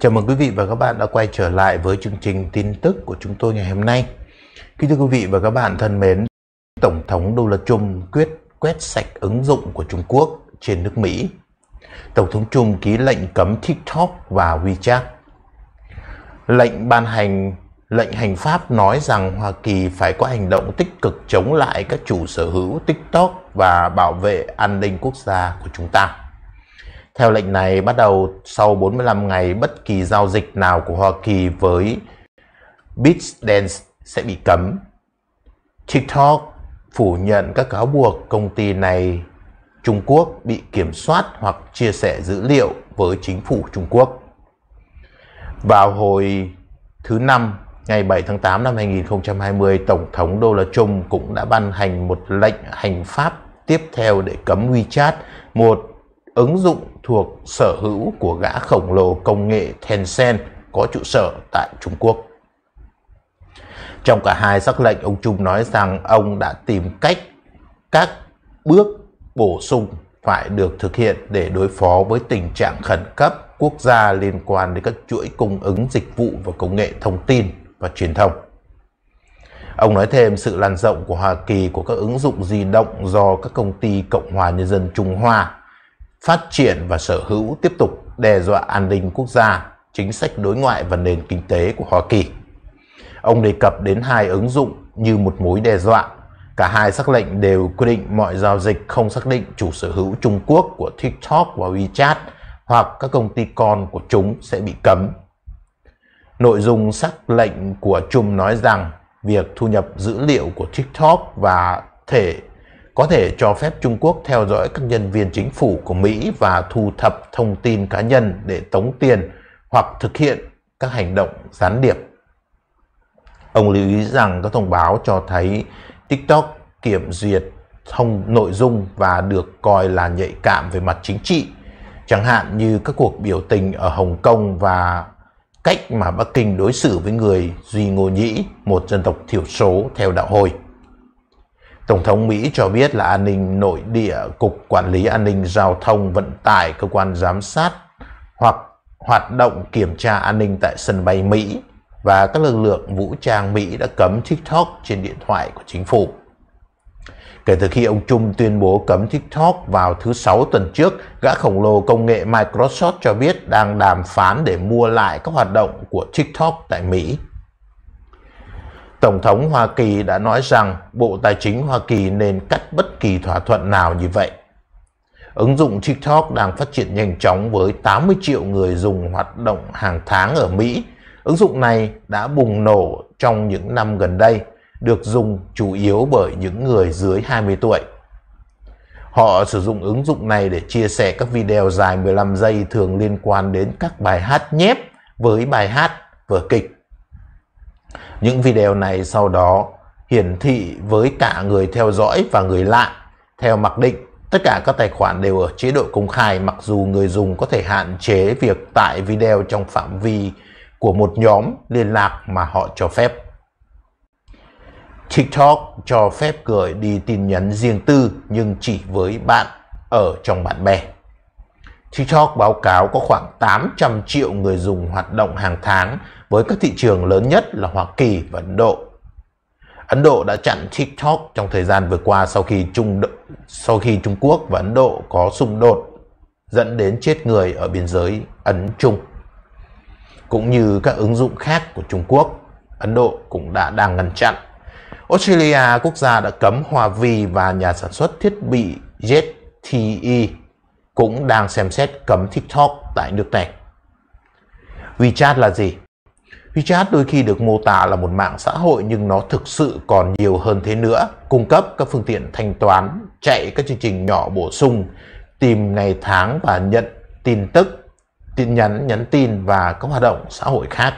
Chào mừng quý vị và các bạn đã quay trở lại với chương trình tin tức của chúng tôi ngày hôm nay. Kính thưa quý vị và các bạn thân mến, Tổng thống Donald Trump quyết quét sạch ứng dụng của Trung Quốc trên nước Mỹ. Tổng thống Trump ký lệnh cấm TikTok và WeChat. Lệnh ban hành lệnh hành pháp nói rằng Hoa Kỳ phải có hành động tích cực chống lại các chủ sở hữu TikTok và bảo vệ an ninh quốc gia của chúng ta. Theo lệnh này, bắt đầu sau 45 ngày, bất kỳ giao dịch nào của Hoa Kỳ với BitDance sẽ bị cấm. TikTok phủ nhận các cáo buộc công ty này Trung Quốc bị kiểm soát hoặc chia sẻ dữ liệu với chính phủ Trung Quốc. Vào hồi thứ Năm, ngày 7 tháng 8 năm 2020, Tổng thống Donald Trump cũng đã ban hành một lệnh hành pháp tiếp theo để cấm WeChat, một ứng dụng thuộc sở hữu của gã khổng lồ công nghệ Tencent có trụ sở tại Trung Quốc. Trong cả hai sắc lệnh, ông Trung nói rằng ông đã tìm cách các bước bổ sung phải được thực hiện để đối phó với tình trạng khẩn cấp quốc gia liên quan đến các chuỗi cung ứng dịch vụ và công nghệ thông tin và truyền thông. Ông nói thêm sự lan rộng của Hoa Kỳ của các ứng dụng di động do các công ty Cộng hòa Nhân dân Trung Hoa phát triển và sở hữu tiếp tục đe dọa an ninh quốc gia, chính sách đối ngoại và nền kinh tế của Hoa Kỳ. Ông đề cập đến hai ứng dụng như một mối đe dọa. Cả hai sắc lệnh đều quy định mọi giao dịch không xác định chủ sở hữu Trung Quốc của TikTok và WeChat hoặc các công ty con của chúng sẽ bị cấm. Nội dung sắc lệnh của Trung nói rằng việc thu nhập dữ liệu của TikTok và thể có thể cho phép Trung Quốc theo dõi các nhân viên chính phủ của Mỹ và thu thập thông tin cá nhân để tống tiền hoặc thực hiện các hành động gián điệp. Ông lưu ý rằng các thông báo cho thấy TikTok kiểm duyệt thông nội dung và được coi là nhạy cảm về mặt chính trị, chẳng hạn như các cuộc biểu tình ở Hồng Kông và cách mà Bắc Kinh đối xử với người Duy Ngô Nhĩ, một dân tộc thiểu số theo đạo hồi. Tổng thống Mỹ cho biết là an ninh nội địa, Cục Quản lý An ninh Giao thông Vận tải, cơ quan giám sát hoặc hoạt động kiểm tra an ninh tại sân bay Mỹ và các lực lượng vũ trang Mỹ đã cấm TikTok trên điện thoại của chính phủ. Kể từ khi ông Trung tuyên bố cấm TikTok vào thứ Sáu tuần trước, gã khổng lồ công nghệ Microsoft cho biết đang đàm phán để mua lại các hoạt động của TikTok tại Mỹ. Tổng thống Hoa Kỳ đã nói rằng Bộ Tài chính Hoa Kỳ nên cắt bất kỳ thỏa thuận nào như vậy. Ứng dụng TikTok đang phát triển nhanh chóng với 80 triệu người dùng hoạt động hàng tháng ở Mỹ. Ứng dụng này đã bùng nổ trong những năm gần đây, được dùng chủ yếu bởi những người dưới 20 tuổi. Họ sử dụng ứng dụng này để chia sẻ các video dài 15 giây thường liên quan đến các bài hát nhép với bài hát, vở kịch những video này sau đó hiển thị với cả người theo dõi và người lạ. Theo mặc định, tất cả các tài khoản đều ở chế độ công khai mặc dù người dùng có thể hạn chế việc tải video trong phạm vi của một nhóm liên lạc mà họ cho phép. TikTok cho phép gửi đi tin nhắn riêng tư nhưng chỉ với bạn ở trong bạn bè. TikTok báo cáo có khoảng 800 triệu người dùng hoạt động hàng tháng với các thị trường lớn nhất là Hoa Kỳ và Ấn Độ. Ấn Độ đã chặn TikTok trong thời gian vừa qua sau khi Trung sau khi Trung Quốc và Ấn Độ có xung đột dẫn đến chết người ở biên giới Ấn Trung. Cũng như các ứng dụng khác của Trung Quốc, Ấn Độ cũng đã đang ngăn chặn. Australia, quốc gia đã cấm Huawei và nhà sản xuất thiết bị ZTE cũng đang xem xét cấm TikTok tại nước này. WeChat là gì? WeChat đôi khi được mô tả là một mạng xã hội nhưng nó thực sự còn nhiều hơn thế nữa, cung cấp các phương tiện thanh toán, chạy các chương trình nhỏ bổ sung, tìm ngày tháng và nhận tin tức, tin nhắn, nhắn tin và các hoạt động xã hội khác.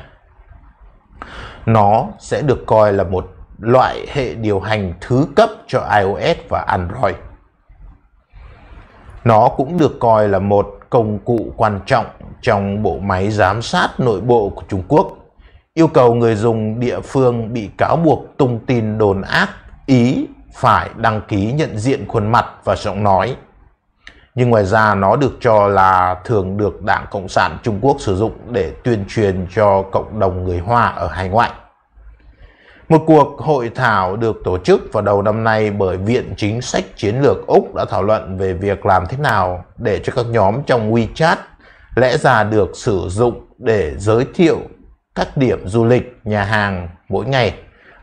Nó sẽ được coi là một loại hệ điều hành thứ cấp cho iOS và Android. Nó cũng được coi là một công cụ quan trọng trong bộ máy giám sát nội bộ của Trung Quốc, yêu cầu người dùng địa phương bị cáo buộc tung tin đồn ác ý phải đăng ký nhận diện khuôn mặt và giọng nói. Nhưng ngoài ra nó được cho là thường được Đảng Cộng sản Trung Quốc sử dụng để tuyên truyền cho cộng đồng người Hoa ở hải ngoại. Một cuộc hội thảo được tổ chức vào đầu năm nay bởi Viện Chính sách Chiến lược Úc đã thảo luận về việc làm thế nào để cho các nhóm trong WeChat lẽ ra được sử dụng để giới thiệu các điểm du lịch, nhà hàng mỗi ngày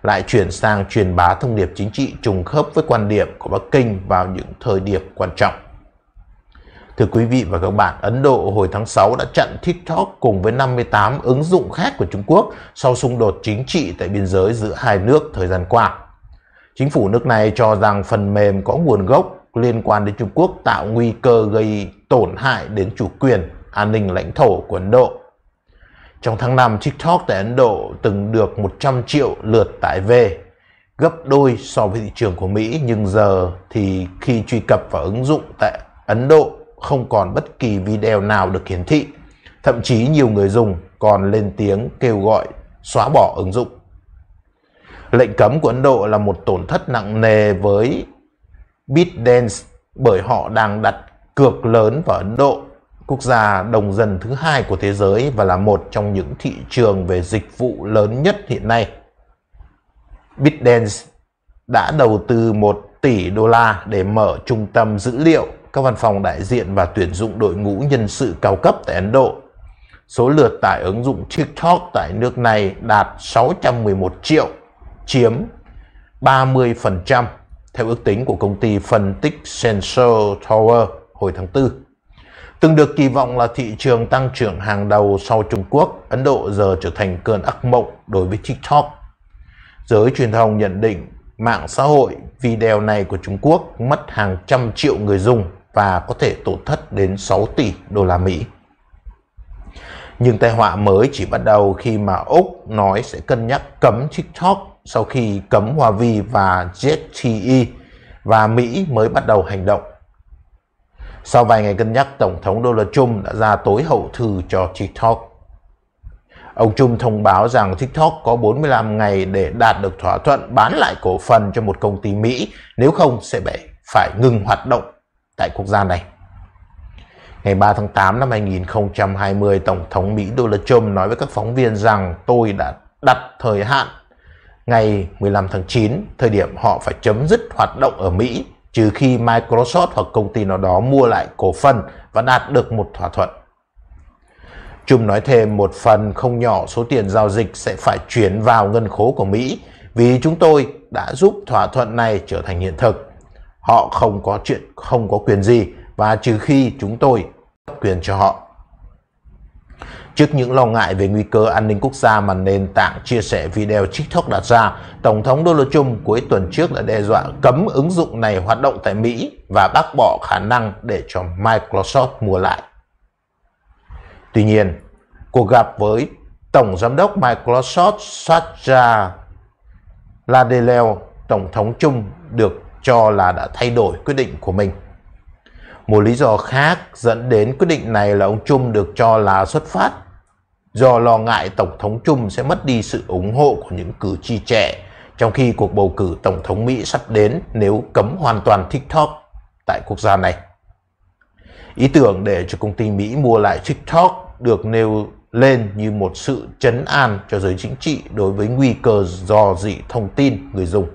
lại chuyển sang truyền bá thông điệp chính trị trùng khớp với quan điểm của Bắc Kinh vào những thời điểm quan trọng. Thưa quý vị và các bạn, Ấn Độ hồi tháng 6 đã chặn TikTok cùng với 58 ứng dụng khác của Trung Quốc sau xung đột chính trị tại biên giới giữa hai nước thời gian qua. Chính phủ nước này cho rằng phần mềm có nguồn gốc liên quan đến Trung Quốc tạo nguy cơ gây tổn hại đến chủ quyền, an ninh lãnh thổ của Ấn Độ. Trong tháng 5, TikTok tại Ấn Độ từng được 100 triệu lượt tải về, gấp đôi so với thị trường của Mỹ, nhưng giờ thì khi truy cập vào ứng dụng tại Ấn Độ không còn bất kỳ video nào được hiển thị. Thậm chí nhiều người dùng còn lên tiếng kêu gọi xóa bỏ ứng dụng. Lệnh cấm của Ấn Độ là một tổn thất nặng nề với BitDance bởi họ đang đặt cược lớn vào Ấn Độ, quốc gia đồng dân thứ hai của thế giới và là một trong những thị trường về dịch vụ lớn nhất hiện nay. BitDance đã đầu tư 1 tỷ đô la để mở trung tâm dữ liệu các văn phòng đại diện và tuyển dụng đội ngũ nhân sự cao cấp tại Ấn Độ. Số lượt tải ứng dụng TikTok tại nước này đạt 611 triệu, chiếm 30% theo ước tính của công ty phân tích Sensor Tower hồi tháng 4. Từng được kỳ vọng là thị trường tăng trưởng hàng đầu sau Trung Quốc, Ấn Độ giờ trở thành cơn ác mộng đối với TikTok. Giới truyền thông nhận định mạng xã hội video này của Trung Quốc mất hàng trăm triệu người dùng và có thể tổn thất đến 6 tỷ đô la Mỹ. Nhưng tai họa mới chỉ bắt đầu khi mà Úc nói sẽ cân nhắc cấm TikTok sau khi cấm Huawei và ZTE và Mỹ mới bắt đầu hành động. Sau vài ngày cân nhắc, Tổng thống Donald Trump đã ra tối hậu thư cho TikTok. Ông Trump thông báo rằng TikTok có 45 ngày để đạt được thỏa thuận bán lại cổ phần cho một công ty Mỹ, nếu không sẽ phải ngừng hoạt động tại quốc gia này. Ngày 3 tháng 8 năm 2020, Tổng thống Mỹ Donald Trump nói với các phóng viên rằng tôi đã đặt thời hạn ngày 15 tháng 9, thời điểm họ phải chấm dứt hoạt động ở Mỹ, trừ khi Microsoft hoặc công ty nào đó mua lại cổ phần và đạt được một thỏa thuận. Trump nói thêm một phần không nhỏ số tiền giao dịch sẽ phải chuyển vào ngân khố của Mỹ vì chúng tôi đã giúp thỏa thuận này trở thành hiện thực họ không có chuyện không có quyền gì và trừ khi chúng tôi cấp quyền cho họ. Trước những lo ngại về nguy cơ an ninh quốc gia mà nền tảng chia sẻ video TikTok đặt ra, Tổng thống Donald Trump cuối tuần trước đã đe dọa cấm ứng dụng này hoạt động tại Mỹ và bác bỏ khả năng để cho Microsoft mua lại. Tuy nhiên, cuộc gặp với Tổng Giám đốc Microsoft Satya Nadella, Tổng thống trump được cho là đã thay đổi quyết định của mình. Một lý do khác dẫn đến quyết định này là ông Trung được cho là xuất phát do lo ngại Tổng thống Trung sẽ mất đi sự ủng hộ của những cử tri trẻ trong khi cuộc bầu cử Tổng thống Mỹ sắp đến nếu cấm hoàn toàn TikTok tại quốc gia này. Ý tưởng để cho công ty Mỹ mua lại TikTok được nêu lên như một sự chấn an cho giới chính trị đối với nguy cơ do dị thông tin người dùng.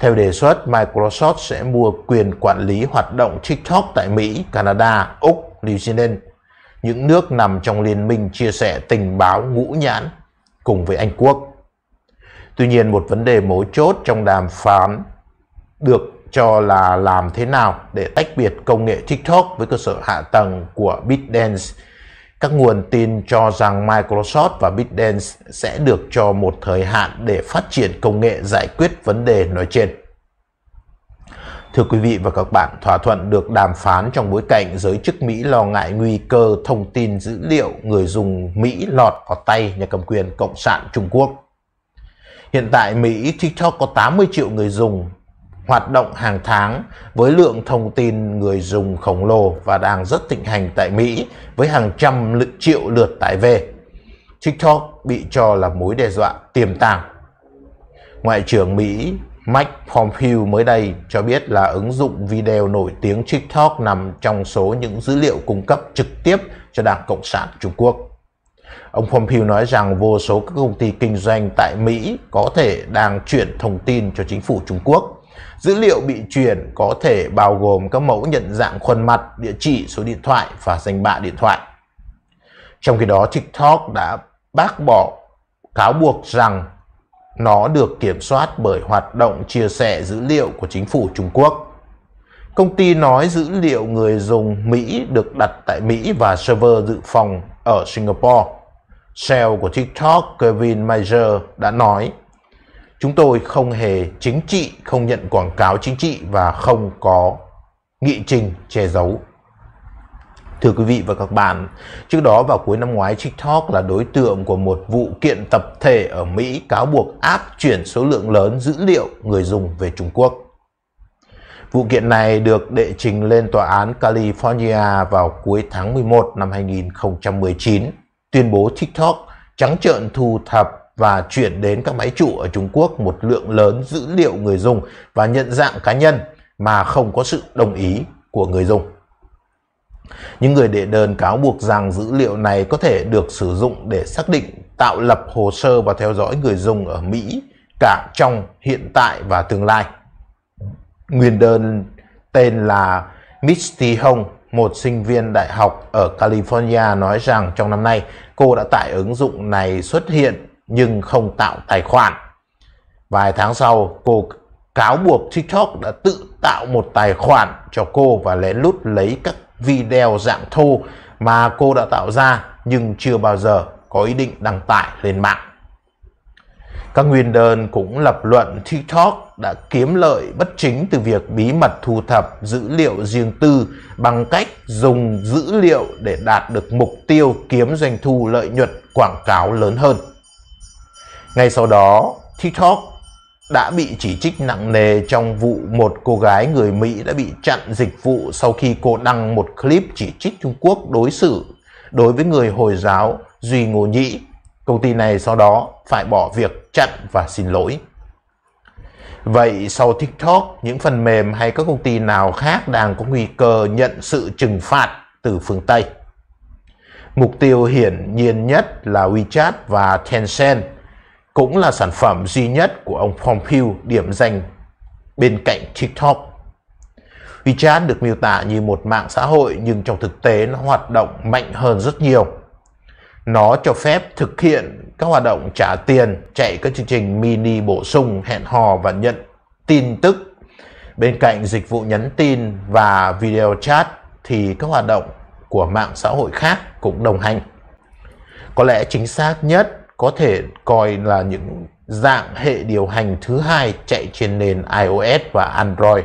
Theo đề xuất, Microsoft sẽ mua quyền quản lý hoạt động TikTok tại Mỹ, Canada, Úc, New Zealand, những nước nằm trong liên minh chia sẻ tình báo ngũ nhãn cùng với Anh Quốc. Tuy nhiên, một vấn đề mấu chốt trong đàm phán được cho là làm thế nào để tách biệt công nghệ TikTok với cơ sở hạ tầng của ByteDance các nguồn tin cho rằng Microsoft và Big sẽ được cho một thời hạn để phát triển công nghệ giải quyết vấn đề nói trên. Thưa quý vị và các bạn, thỏa thuận được đàm phán trong bối cảnh giới chức Mỹ lo ngại nguy cơ thông tin dữ liệu người dùng Mỹ lọt vào tay nhà cầm quyền Cộng sản Trung Quốc. Hiện tại Mỹ TikTok có 80 triệu người dùng hoạt động hàng tháng với lượng thông tin người dùng khổng lồ và đang rất thịnh hành tại Mỹ với hàng trăm triệu lượt tải về. TikTok bị cho là mối đe dọa tiềm tàng. Ngoại trưởng Mỹ Mike Pompeo mới đây cho biết là ứng dụng video nổi tiếng TikTok nằm trong số những dữ liệu cung cấp trực tiếp cho Đảng Cộng sản Trung Quốc. Ông Pompeo nói rằng vô số các công ty kinh doanh tại Mỹ có thể đang chuyển thông tin cho chính phủ Trung Quốc Dữ liệu bị truyền có thể bao gồm các mẫu nhận dạng khuôn mặt, địa chỉ, số điện thoại và danh bạ điện thoại. Trong khi đó, TikTok đã bác bỏ cáo buộc rằng nó được kiểm soát bởi hoạt động chia sẻ dữ liệu của chính phủ Trung Quốc. Công ty nói dữ liệu người dùng Mỹ được đặt tại Mỹ và server dự phòng ở Singapore. Sale của TikTok Kevin Mayer đã nói Chúng tôi không hề chính trị, không nhận quảng cáo chính trị và không có nghị trình che giấu. Thưa quý vị và các bạn, trước đó vào cuối năm ngoái TikTok là đối tượng của một vụ kiện tập thể ở Mỹ cáo buộc áp chuyển số lượng lớn dữ liệu người dùng về Trung Quốc. Vụ kiện này được đệ trình lên tòa án California vào cuối tháng 11 năm 2019, tuyên bố TikTok trắng trợn thu thập và chuyển đến các máy chủ ở Trung Quốc một lượng lớn dữ liệu người dùng và nhận dạng cá nhân mà không có sự đồng ý của người dùng. Những người đệ đơn cáo buộc rằng dữ liệu này có thể được sử dụng để xác định, tạo lập hồ sơ và theo dõi người dùng ở Mỹ cả trong hiện tại và tương lai. Nguyên đơn tên là Misty Hong, một sinh viên đại học ở California nói rằng trong năm nay cô đã tải ứng dụng này xuất hiện nhưng không tạo tài khoản. Vài tháng sau, cô cáo buộc TikTok đã tự tạo một tài khoản cho cô và lén lút lấy các video dạng thô mà cô đã tạo ra nhưng chưa bao giờ có ý định đăng tải lên mạng. Các nguyên đơn cũng lập luận TikTok đã kiếm lợi bất chính từ việc bí mật thu thập dữ liệu riêng tư bằng cách dùng dữ liệu để đạt được mục tiêu kiếm doanh thu lợi nhuận quảng cáo lớn hơn. Ngay sau đó, TikTok đã bị chỉ trích nặng nề trong vụ một cô gái người Mỹ đã bị chặn dịch vụ sau khi cô đăng một clip chỉ trích Trung Quốc đối xử đối với người Hồi giáo Duy Ngô Nhĩ. Công ty này sau đó phải bỏ việc chặn và xin lỗi. Vậy sau TikTok, những phần mềm hay các công ty nào khác đang có nguy cơ nhận sự trừng phạt từ phương Tây? Mục tiêu hiển nhiên nhất là WeChat và Tencent – cũng là sản phẩm duy nhất của ông Pompeo điểm danh bên cạnh TikTok. WeChat được miêu tả như một mạng xã hội nhưng trong thực tế nó hoạt động mạnh hơn rất nhiều. Nó cho phép thực hiện các hoạt động trả tiền, chạy các chương trình mini bổ sung, hẹn hò và nhận tin tức. Bên cạnh dịch vụ nhắn tin và video chat thì các hoạt động của mạng xã hội khác cũng đồng hành. Có lẽ chính xác nhất có thể coi là những dạng hệ điều hành thứ hai chạy trên nền iOS và Android.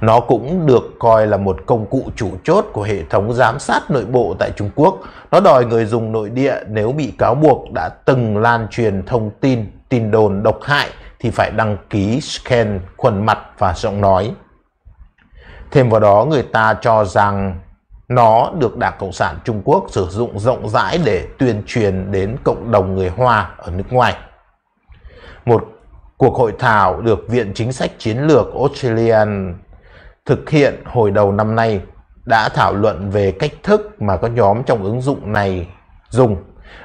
Nó cũng được coi là một công cụ chủ chốt của hệ thống giám sát nội bộ tại Trung Quốc. Nó đòi người dùng nội địa nếu bị cáo buộc đã từng lan truyền thông tin, tin đồn độc hại thì phải đăng ký scan khuôn mặt và giọng nói. Thêm vào đó người ta cho rằng nó được Đảng Cộng sản Trung Quốc sử dụng rộng rãi để tuyên truyền đến cộng đồng người Hoa ở nước ngoài. Một cuộc hội thảo được Viện Chính sách Chiến lược Australian thực hiện hồi đầu năm nay đã thảo luận về cách thức mà các nhóm trong ứng dụng này dùng.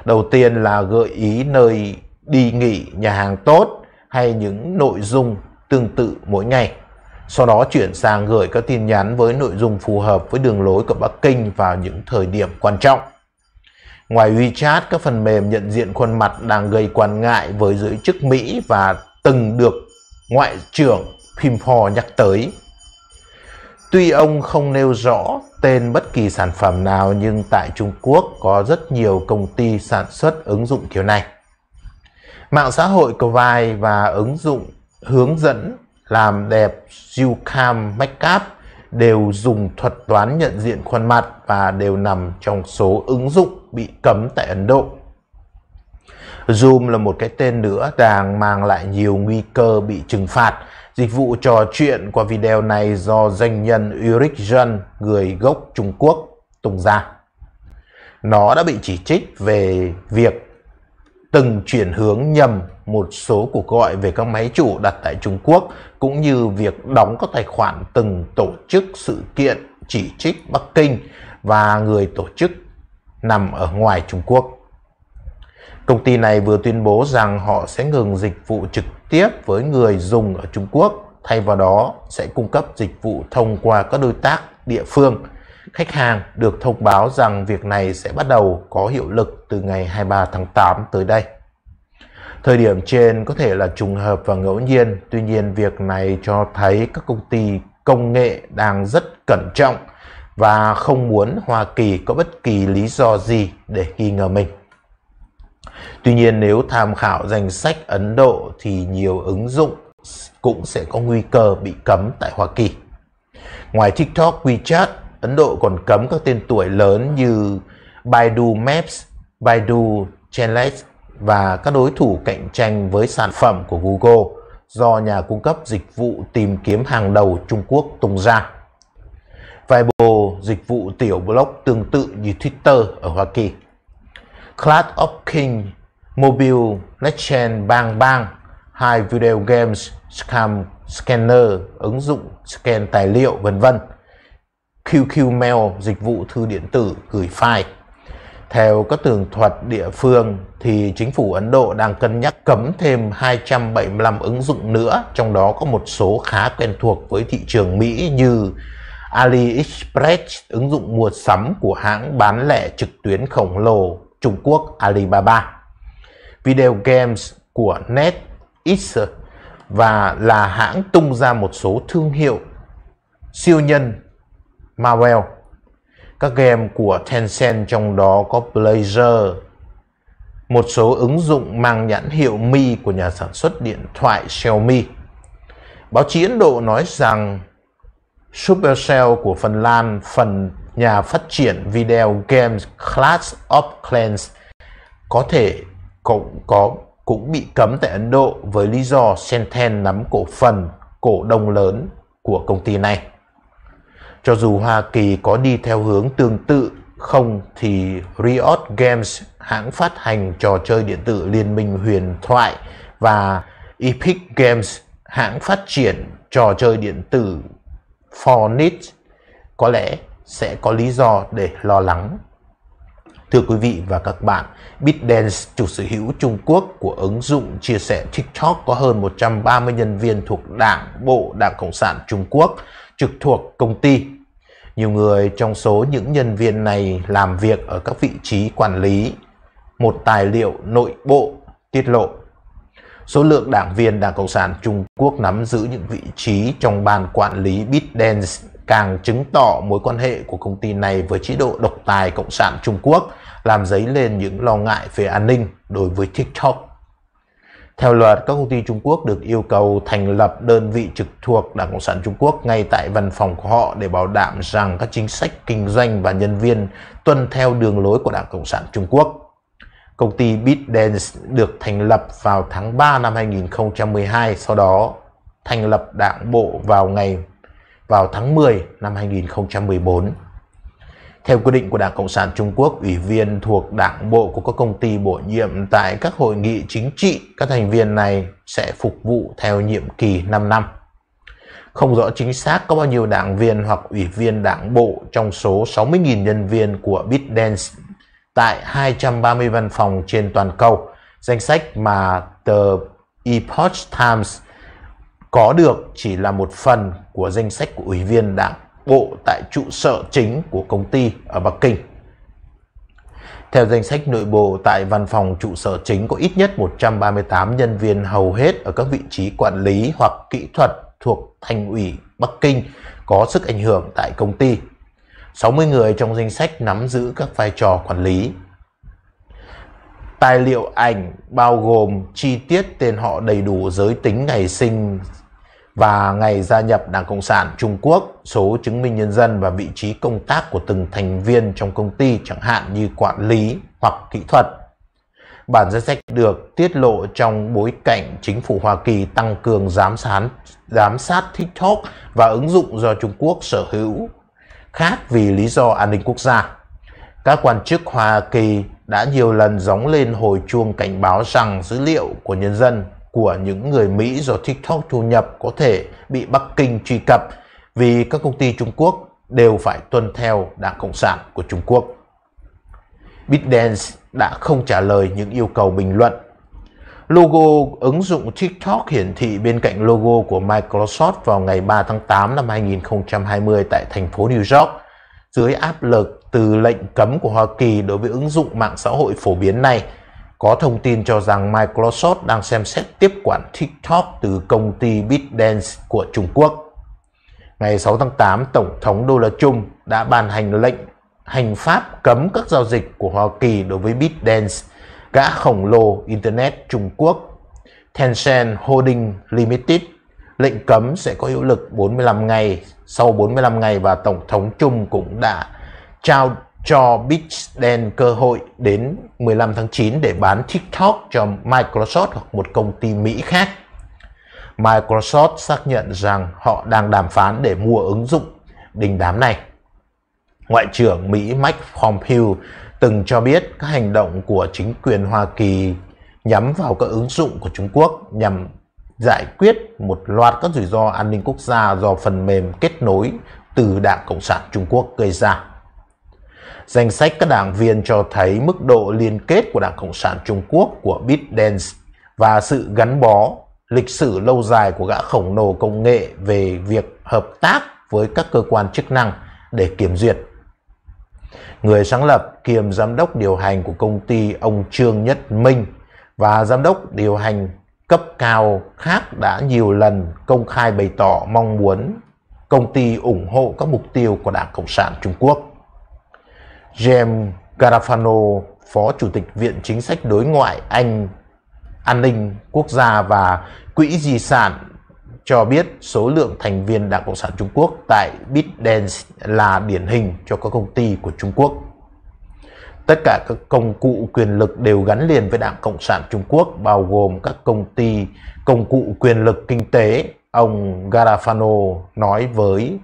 Đầu tiên là gợi ý nơi đi nghỉ, nhà hàng tốt hay những nội dung tương tự mỗi ngày sau đó chuyển sang gửi các tin nhắn với nội dung phù hợp với đường lối của Bắc Kinh vào những thời điểm quan trọng. Ngoài WeChat, các phần mềm nhận diện khuôn mặt đang gây quan ngại với giới chức Mỹ và từng được Ngoại trưởng Pimpo nhắc tới. Tuy ông không nêu rõ tên bất kỳ sản phẩm nào nhưng tại Trung Quốc có rất nhiều công ty sản xuất ứng dụng kiểu này. Mạng xã hội của Vài và ứng dụng hướng dẫn làm đẹp, siêu cam, make up đều dùng thuật toán nhận diện khuôn mặt và đều nằm trong số ứng dụng bị cấm tại Ấn Độ. Zoom là một cái tên nữa đang mang lại nhiều nguy cơ bị trừng phạt. Dịch vụ trò chuyện qua video này do doanh nhân Ulrich Jun, người gốc Trung Quốc, tung ra. Nó đã bị chỉ trích về việc từng chuyển hướng nhầm một số cuộc gọi về các máy chủ đặt tại Trung Quốc cũng như việc đóng các tài khoản từng tổ chức sự kiện chỉ trích Bắc Kinh và người tổ chức nằm ở ngoài Trung Quốc. Công ty này vừa tuyên bố rằng họ sẽ ngừng dịch vụ trực tiếp với người dùng ở Trung Quốc, thay vào đó sẽ cung cấp dịch vụ thông qua các đối tác địa phương Khách hàng được thông báo rằng việc này sẽ bắt đầu có hiệu lực từ ngày 23 tháng 8 tới đây. Thời điểm trên có thể là trùng hợp và ngẫu nhiên, tuy nhiên việc này cho thấy các công ty công nghệ đang rất cẩn trọng và không muốn Hoa Kỳ có bất kỳ lý do gì để nghi ngờ mình. Tuy nhiên nếu tham khảo danh sách Ấn Độ thì nhiều ứng dụng cũng sẽ có nguy cơ bị cấm tại Hoa Kỳ. Ngoài TikTok, WeChat, Ấn Độ còn cấm các tên tuổi lớn như Baidu Maps, Baidu Chenlet và các đối thủ cạnh tranh với sản phẩm của Google do nhà cung cấp dịch vụ tìm kiếm hàng đầu Trung Quốc tung ra. Weibo, dịch vụ tiểu blog tương tự như Twitter ở Hoa Kỳ. Clash of King Mobile Legend Bang Bang, hai video games Scam Scanner, ứng dụng scan tài liệu vân vân QQ Mail dịch vụ thư điện tử gửi file. Theo các tường thuật địa phương thì chính phủ Ấn Độ đang cân nhắc cấm thêm 275 ứng dụng nữa, trong đó có một số khá quen thuộc với thị trường Mỹ như AliExpress, ứng dụng mua sắm của hãng bán lẻ trực tuyến khổng lồ Trung Quốc Alibaba, video games của NetEase và là hãng tung ra một số thương hiệu siêu nhân Marvel. Các game của Tencent trong đó có Blazer, một số ứng dụng mang nhãn hiệu Mi của nhà sản xuất điện thoại Xiaomi. Báo chí Ấn Độ nói rằng Supercell của Phần Lan, phần nhà phát triển video games Clash of Clans có thể cũng có cũng bị cấm tại Ấn Độ với lý do Tencent nắm cổ phần cổ đông lớn của công ty này. Cho dù Hoa Kỳ có đi theo hướng tương tự không thì Riot Games, hãng phát hành trò chơi điện tử Liên minh huyền thoại và Epic Games, hãng phát triển trò chơi điện tử Fortnite có lẽ sẽ có lý do để lo lắng. Thưa quý vị và các bạn, BitDance, chủ sở hữu Trung Quốc của ứng dụng chia sẻ TikTok có hơn 130 nhân viên thuộc Đảng Bộ Đảng Cộng sản Trung Quốc, trực thuộc công ty nhiều người trong số những nhân viên này làm việc ở các vị trí quản lý. Một tài liệu nội bộ tiết lộ số lượng đảng viên Đảng Cộng sản Trung Quốc nắm giữ những vị trí trong ban quản lý BitDance càng chứng tỏ mối quan hệ của công ty này với chế độ độc tài Cộng sản Trung Quốc, làm dấy lên những lo ngại về an ninh đối với TikTok. Theo luật, các công ty Trung Quốc được yêu cầu thành lập đơn vị trực thuộc Đảng Cộng sản Trung Quốc ngay tại văn phòng của họ để bảo đảm rằng các chính sách kinh doanh và nhân viên tuân theo đường lối của Đảng Cộng sản Trung Quốc. Công ty BitDance được thành lập vào tháng 3 năm 2012, sau đó thành lập đảng bộ vào ngày vào tháng 10 năm 2014. Theo quy định của Đảng Cộng sản Trung Quốc, ủy viên thuộc đảng bộ của các công ty bổ nhiệm tại các hội nghị chính trị, các thành viên này sẽ phục vụ theo nhiệm kỳ 5 năm. Không rõ chính xác có bao nhiêu đảng viên hoặc ủy viên đảng bộ trong số 60.000 nhân viên của BitDance tại 230 văn phòng trên toàn cầu. Danh sách mà tờ Epoch Times có được chỉ là một phần của danh sách của ủy viên đảng bộ tại trụ sở chính của công ty ở Bắc Kinh. Theo danh sách nội bộ tại văn phòng trụ sở chính có ít nhất 138 nhân viên hầu hết ở các vị trí quản lý hoặc kỹ thuật thuộc thành ủy Bắc Kinh có sức ảnh hưởng tại công ty. 60 người trong danh sách nắm giữ các vai trò quản lý. Tài liệu ảnh bao gồm chi tiết tên họ đầy đủ giới tính ngày sinh và ngày gia nhập Đảng Cộng sản Trung Quốc, số chứng minh nhân dân và vị trí công tác của từng thành viên trong công ty chẳng hạn như quản lý hoặc kỹ thuật. Bản danh sách được tiết lộ trong bối cảnh chính phủ Hoa Kỳ tăng cường giám sát, giám sát TikTok và ứng dụng do Trung Quốc sở hữu, khác vì lý do an ninh quốc gia. Các quan chức Hoa Kỳ đã nhiều lần gióng lên hồi chuông cảnh báo rằng dữ liệu của nhân dân của những người Mỹ do TikTok thu nhập có thể bị Bắc Kinh truy cập vì các công ty Trung Quốc đều phải tuân theo Đảng Cộng sản của Trung Quốc. BitDance đã không trả lời những yêu cầu bình luận. Logo ứng dụng TikTok hiển thị bên cạnh logo của Microsoft vào ngày 3 tháng 8 năm 2020 tại thành phố New York dưới áp lực từ lệnh cấm của Hoa Kỳ đối với ứng dụng mạng xã hội phổ biến này có thông tin cho rằng Microsoft đang xem xét tiếp quản TikTok từ công ty ByteDance của Trung Quốc. Ngày 6 tháng 8, Tổng thống Donald Trump đã ban hành lệnh hành pháp cấm các giao dịch của Hoa Kỳ đối với ByteDance, gã khổng lồ Internet Trung Quốc, Tencent Holding Limited. Lệnh cấm sẽ có hiệu lực 45 ngày. Sau 45 ngày và Tổng thống Trump cũng đã trao cho Bitsden cơ hội đến 15 tháng 9 để bán TikTok cho Microsoft hoặc một công ty Mỹ khác. Microsoft xác nhận rằng họ đang đàm phán để mua ứng dụng đình đám này. Ngoại trưởng Mỹ Mike Pompeo từng cho biết các hành động của chính quyền Hoa Kỳ nhắm vào các ứng dụng của Trung Quốc nhằm giải quyết một loạt các rủi ro an ninh quốc gia do phần mềm kết nối từ Đảng Cộng sản Trung Quốc gây ra. Danh sách các đảng viên cho thấy mức độ liên kết của Đảng Cộng sản Trung Quốc của BitDance và sự gắn bó lịch sử lâu dài của gã khổng lồ công nghệ về việc hợp tác với các cơ quan chức năng để kiểm duyệt. Người sáng lập kiêm giám đốc điều hành của công ty ông Trương Nhất Minh và giám đốc điều hành cấp cao khác đã nhiều lần công khai bày tỏ mong muốn công ty ủng hộ các mục tiêu của Đảng Cộng sản Trung Quốc. James Garafano, Phó Chủ tịch Viện Chính sách Đối ngoại Anh An ninh Quốc gia và Quỹ Di sản cho biết số lượng thành viên Đảng Cộng sản Trung Quốc tại BitDance là điển hình cho các công ty của Trung Quốc. Tất cả các công cụ quyền lực đều gắn liền với Đảng Cộng sản Trung Quốc bao gồm các công ty, công cụ quyền lực kinh tế, ông Garafano nói với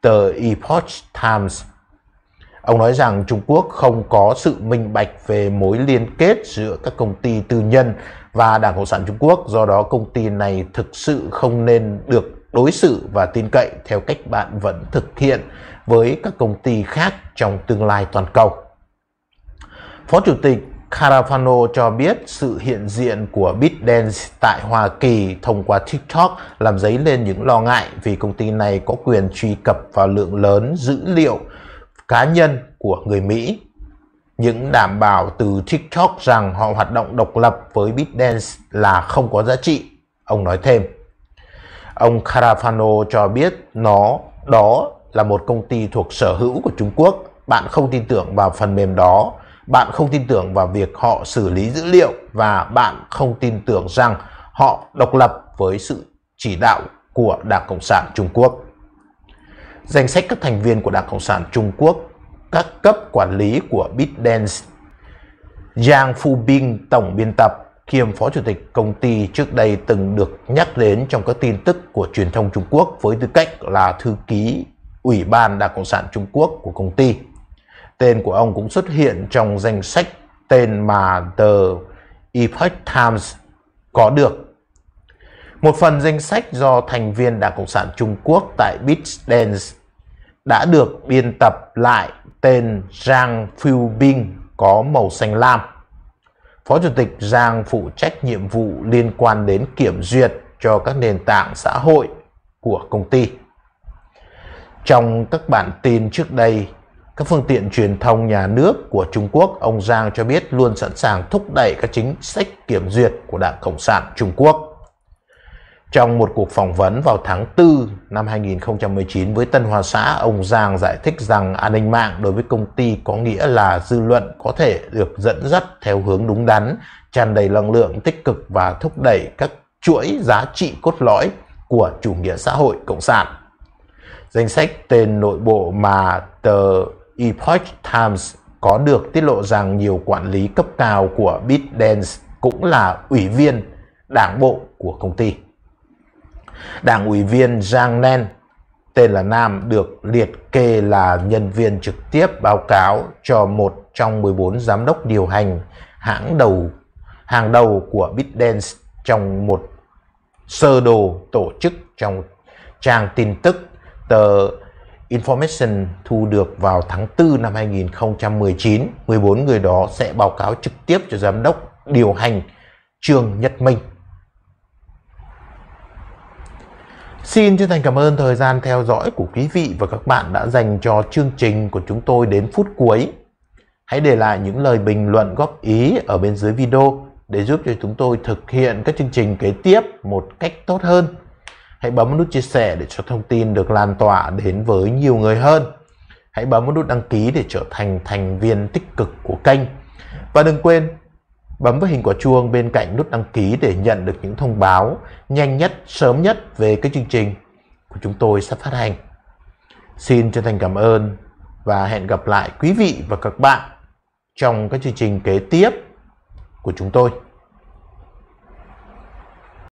tờ Epoch Times Ông nói rằng Trung Quốc không có sự minh bạch về mối liên kết giữa các công ty tư nhân và Đảng Cộng sản Trung Quốc, do đó công ty này thực sự không nên được đối xử và tin cậy theo cách bạn vẫn thực hiện với các công ty khác trong tương lai toàn cầu. Phó Chủ tịch Carafano cho biết sự hiện diện của BitDance tại Hoa Kỳ thông qua TikTok làm dấy lên những lo ngại vì công ty này có quyền truy cập vào lượng lớn dữ liệu cá nhân của người Mỹ. Những đảm bảo từ TikTok rằng họ hoạt động độc lập với BitDance là không có giá trị, ông nói thêm. Ông Carafano cho biết nó đó là một công ty thuộc sở hữu của Trung Quốc. Bạn không tin tưởng vào phần mềm đó, bạn không tin tưởng vào việc họ xử lý dữ liệu và bạn không tin tưởng rằng họ độc lập với sự chỉ đạo của Đảng Cộng sản Trung Quốc danh sách các thành viên của Đảng Cộng sản Trung Quốc, các cấp quản lý của BitDance. Giang Phu Bing, tổng biên tập, kiêm phó chủ tịch công ty trước đây từng được nhắc đến trong các tin tức của truyền thông Trung Quốc với tư cách là thư ký Ủy ban Đảng Cộng sản Trung Quốc của công ty. Tên của ông cũng xuất hiện trong danh sách tên mà The Epoch Times có được một phần danh sách do thành viên Đảng Cộng sản Trung Quốc tại BitDance đã được biên tập lại tên Giang Phiu Bing có màu xanh lam. Phó Chủ tịch Giang phụ trách nhiệm vụ liên quan đến kiểm duyệt cho các nền tảng xã hội của công ty. Trong các bản tin trước đây, các phương tiện truyền thông nhà nước của Trung Quốc, ông Giang cho biết luôn sẵn sàng thúc đẩy các chính sách kiểm duyệt của Đảng Cộng sản Trung Quốc. Trong một cuộc phỏng vấn vào tháng 4 năm 2019 với Tân Hoa Xã, ông Giang giải thích rằng an ninh mạng đối với công ty có nghĩa là dư luận có thể được dẫn dắt theo hướng đúng đắn, tràn đầy năng lượng tích cực và thúc đẩy các chuỗi giá trị cốt lõi của chủ nghĩa xã hội cộng sản. Danh sách tên nội bộ mà tờ Epoch Times có được tiết lộ rằng nhiều quản lý cấp cao của BitDance cũng là ủy viên đảng bộ của công ty. Đảng ủy viên Giang Nen, tên là Nam, được liệt kê là nhân viên trực tiếp báo cáo cho một trong 14 giám đốc điều hành hãng đầu hàng đầu của BitDance trong một sơ đồ tổ chức trong trang tin tức tờ Information thu được vào tháng 4 năm 2019. 14 người đó sẽ báo cáo trực tiếp cho giám đốc điều hành Trương Nhất Minh. Xin chân thành cảm ơn thời gian theo dõi của quý vị và các bạn đã dành cho chương trình của chúng tôi đến phút cuối. Hãy để lại những lời bình luận góp ý ở bên dưới video để giúp cho chúng tôi thực hiện các chương trình kế tiếp một cách tốt hơn. Hãy bấm nút chia sẻ để cho thông tin được lan tỏa đến với nhiều người hơn. Hãy bấm nút đăng ký để trở thành thành viên tích cực của kênh. Và đừng quên Bấm vào hình quả chuông bên cạnh nút đăng ký để nhận được những thông báo nhanh nhất, sớm nhất về cái chương trình của chúng tôi sắp phát hành. Xin chân thành cảm ơn và hẹn gặp lại quý vị và các bạn trong các chương trình kế tiếp của chúng tôi.